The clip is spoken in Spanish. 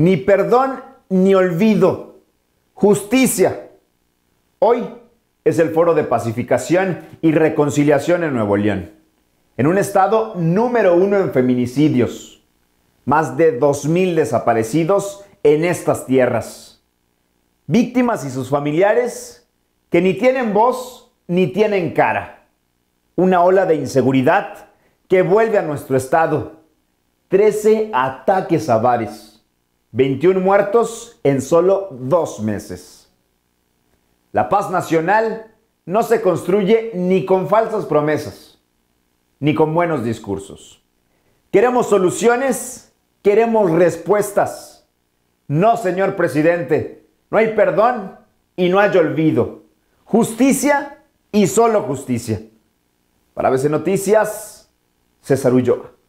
Ni perdón ni olvido. Justicia. Hoy es el foro de pacificación y reconciliación en Nuevo León, en un estado número uno en feminicidios. Más de 2.000 desaparecidos en estas tierras. Víctimas y sus familiares que ni tienen voz ni tienen cara. Una ola de inseguridad que vuelve a nuestro estado. trece ataques a bares 21 muertos en solo dos meses. La paz nacional no se construye ni con falsas promesas, ni con buenos discursos. Queremos soluciones, queremos respuestas. No, señor presidente, no hay perdón y no hay olvido. Justicia y solo justicia. Para veces Noticias, César Ulloa.